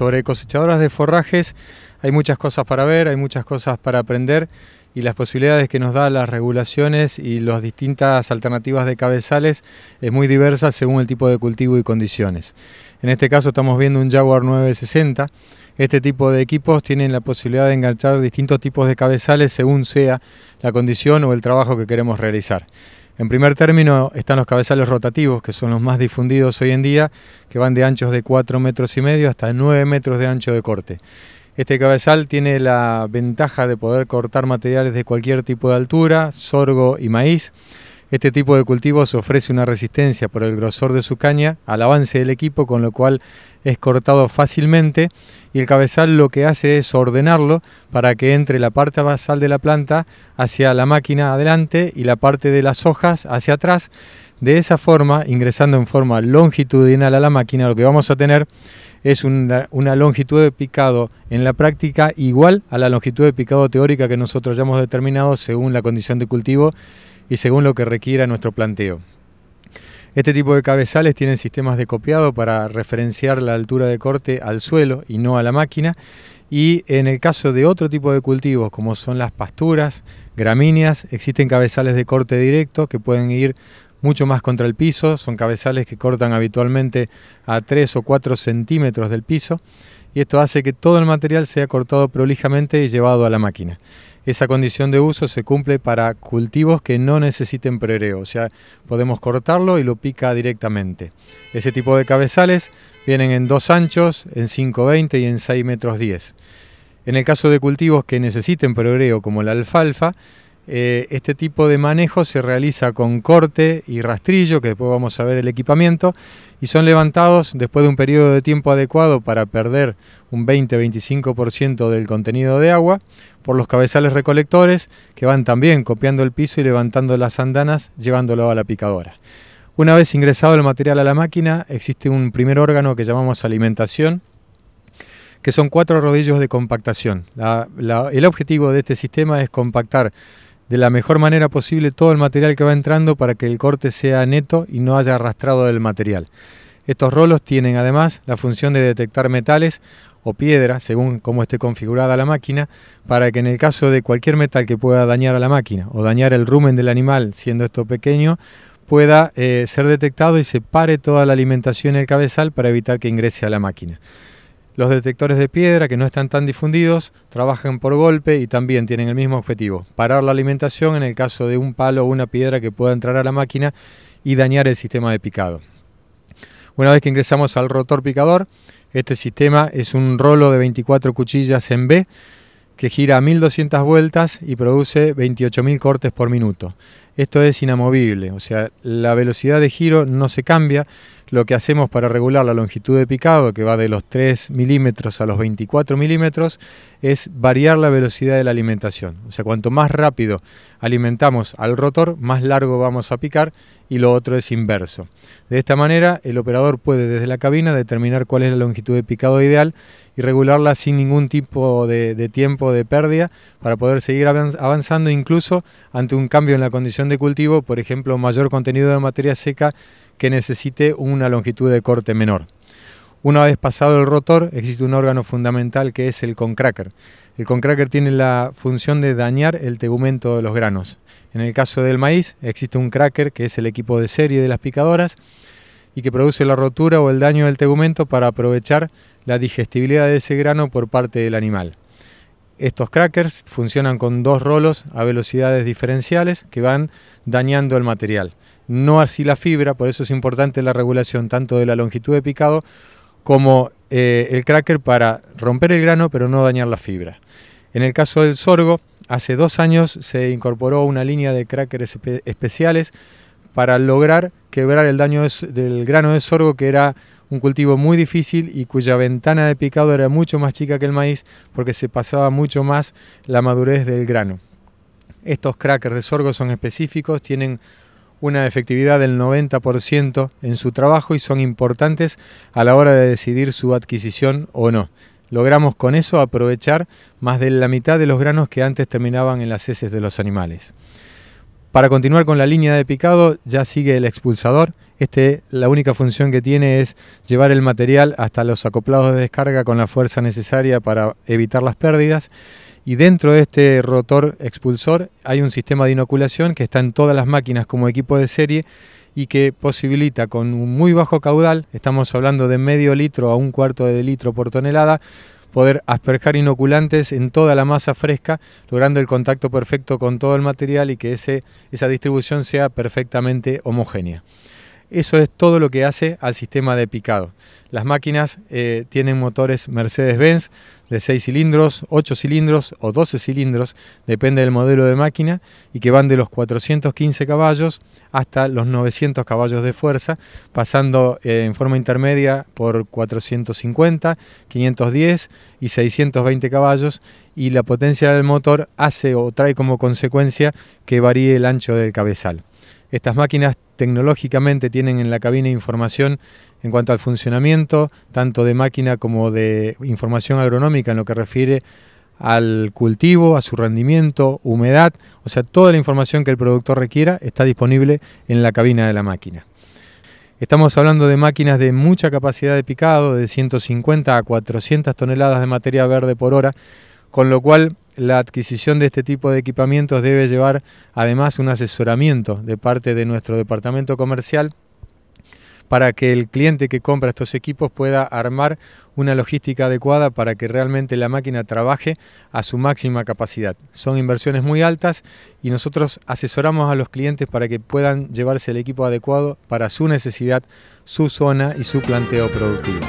Sobre cosechadoras de forrajes hay muchas cosas para ver, hay muchas cosas para aprender y las posibilidades que nos da las regulaciones y las distintas alternativas de cabezales es muy diversa según el tipo de cultivo y condiciones. En este caso estamos viendo un Jaguar 960. Este tipo de equipos tienen la posibilidad de enganchar distintos tipos de cabezales según sea la condición o el trabajo que queremos realizar. En primer término están los cabezales rotativos, que son los más difundidos hoy en día, que van de anchos de 4 metros y medio hasta 9 metros de ancho de corte. Este cabezal tiene la ventaja de poder cortar materiales de cualquier tipo de altura, sorgo y maíz. Este tipo de cultivos ofrece una resistencia por el grosor de su caña al avance del equipo, con lo cual es cortado fácilmente y el cabezal lo que hace es ordenarlo para que entre la parte basal de la planta hacia la máquina adelante y la parte de las hojas hacia atrás. De esa forma, ingresando en forma longitudinal a la máquina, lo que vamos a tener es una, longitud de picado en la práctica igual a la longitud de picado teórica que nosotros hayamos determinado según la condición de cultivo y según lo que requiera nuestro planteo. Este tipo de cabezales tienen sistemas de copiado para referenciar la altura de corte al suelo y no a la máquina. Y en el caso de otro tipo de cultivos, como son las pasturas, gramíneas, existen cabezales de corte directo que pueden ir mucho más contra el piso, son cabezales que cortan habitualmente a 3 o 4 centímetros del piso y esto hace que todo el material sea cortado prolijamente y llevado a la máquina esa condición de uso se cumple para cultivos que no necesiten prereo, o sea, podemos cortarlo y lo pica directamente. Ese tipo de cabezales vienen en dos anchos, en 5,20 y en 6,10 metros En el caso de cultivos que necesiten prereo, como la alfalfa, eh, este tipo de manejo se realiza con corte y rastrillo, que después vamos a ver el equipamiento, y son levantados después de un periodo de tiempo adecuado para perder un 20-25% del contenido de agua por los cabezales recolectores que van también copiando el piso y levantando las andanas llevándolo a la picadora. Una vez ingresado el material a la máquina, existe un primer órgano que llamamos alimentación, que son cuatro rodillos de compactación. el objetivo de este sistema es compactar de la mejor manera posible todo el material que va entrando para que el corte sea neto y no haya arrastrado del material. Estos rolos tienen además la función de detectar metales o piedras, según cómo esté configurada la máquina, para que en el caso de cualquier metal que pueda dañar a la máquina o dañar el rumen del animal, siendo esto pequeño, pueda eh, ser detectado y se pare toda la alimentación en el cabezal para evitar que ingrese a la máquina. Los detectores de piedra, que no están tan difundidos, trabajan por golpe y también tienen el mismo objetivo, parar la alimentación en el caso de un palo o una piedra que pueda entrar a la máquina y dañar el sistema de picado. Una vez que ingresamos al rotor picador, este sistema es un rolo de 24 cuchillas en B que gira a 1200 vueltas y produce 28.000 cortes por minuto. Esto es inamovible, o sea, la velocidad de giro no se cambia. Lo que hacemos para regular la longitud de picado, que va de los 3 milímetros a los 24 milímetros, es variar la velocidad de la alimentación. O sea, cuanto más rápido alimentamos al rotor, más largo vamos a picar y lo otro es inverso. De esta manera, el operador puede desde la cabina determinar cuál es la longitud de picado ideal y regularla sin ningún tipo de, tiempo de pérdida para poder seguir avanzando incluso ante un cambio en la condición de cultivo, por ejemplo, mayor contenido de materia seca que necesite una longitud de corte menor. Una vez pasado el rotor, existe un órgano fundamental que es el concracker. El concracker tiene la función de dañar el tegumento de los granos. En el caso del maíz, existe un cracker que es el equipo de serie de las picadoras y que produce la rotura o el daño del tegumento para aprovechar la digestibilidad de ese grano por parte del animal. Estos crackers funcionan con dos rolos a velocidades diferenciales que van dañando el material. No así la fibra, por eso es importante la regulación tanto de la longitud de picado como eh, el cracker para romper el grano pero no dañar la fibra. En el caso del sorgo, hace dos años se incorporó una línea de crackers especiales para lograr quebrar el daño del grano de sorgo que era un cultivo muy difícil y cuya ventana de picado era mucho más chica que el maíz porque se pasaba mucho más la madurez del grano. Estos crackers de sorgo son específicos, tienen una efectividad del 90% en su trabajo y son importantes a la hora de decidir su adquisición o no. Logramos con eso aprovechar más de la mitad de los granos que antes terminaban en las heces de los animales. Para continuar con la línea de picado ya sigue el expulsador, este, la única función que tiene es llevar el material hasta los acoplados de descarga con la fuerza necesaria para evitar las pérdidas. Y dentro de este rotor expulsor hay un sistema de inoculación que está en todas las máquinas como equipo de serie y que posibilita con un muy bajo caudal, estamos hablando de medio litro a un cuarto de litro por tonelada, poder asperjar inoculantes en toda la masa fresca, logrando el contacto perfecto con todo el material y que esa distribución sea perfectamente homogénea. Eso es todo lo que hace al sistema de picado. Las máquinas eh, tienen motores Mercedes-Benz de 6 cilindros, 8 cilindros o 12 cilindros, depende del modelo de máquina, y que van de los 415 caballos hasta los 900 caballos de fuerza, pasando eh, en forma intermedia por 450, 510 y 620 caballos, y la potencia del motor hace o trae como consecuencia que varíe el ancho del cabezal. Estas máquinas tecnológicamente tienen en la cabina información en cuanto al funcionamiento, tanto de máquina como de información agronómica en lo que refiere al cultivo, a su rendimiento, humedad, o sea, toda la información que el productor requiera está disponible en la cabina de la máquina. Estamos hablando de máquinas de mucha capacidad de picado, de 150 a 400 toneladas de materia verde por hora, con lo cual la adquisición de este tipo de equipamientos debe llevar además un asesoramiento de parte de nuestro departamento comercial para que el cliente que compra estos equipos pueda armar una logística adecuada para que realmente la máquina trabaje a su máxima capacidad. Son inversiones muy altas y nosotros asesoramos a los clientes para que puedan llevarse el equipo adecuado para su necesidad, su zona y su planteo productivo.